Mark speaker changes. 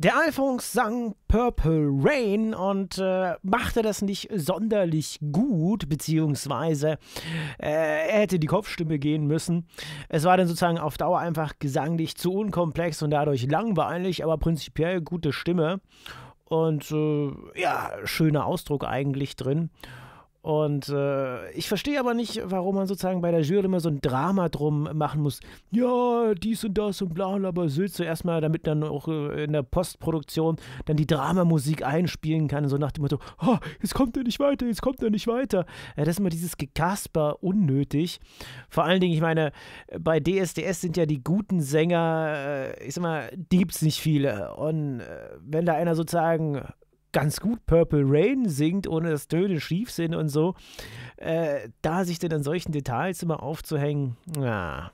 Speaker 1: Der Alphonse sang Purple Rain und äh, machte das nicht sonderlich gut, beziehungsweise äh, er hätte die Kopfstimme gehen müssen. Es war dann sozusagen auf Dauer einfach gesanglich zu unkomplex und dadurch langweilig, aber prinzipiell gute Stimme und äh, ja, schöner Ausdruck eigentlich drin. Und äh, ich verstehe aber nicht, warum man sozusagen bei der Jury immer so ein Drama drum machen muss. Ja, dies und das und bla bla bla Sülze erstmal, damit dann auch äh, in der Postproduktion dann die Dramamusik einspielen kann. So nach dem Motto, oh, jetzt kommt er nicht weiter, jetzt kommt er nicht weiter. Ja, das ist immer dieses Gekasper unnötig. Vor allen Dingen, ich meine, bei DSDS sind ja die guten Sänger, äh, ich sag mal, die es nicht viele. Und äh, wenn da einer sozusagen ganz gut Purple Rain singt, ohne dass Töne schief sind und so. Äh, da sich denn an solchen Details immer aufzuhängen, na,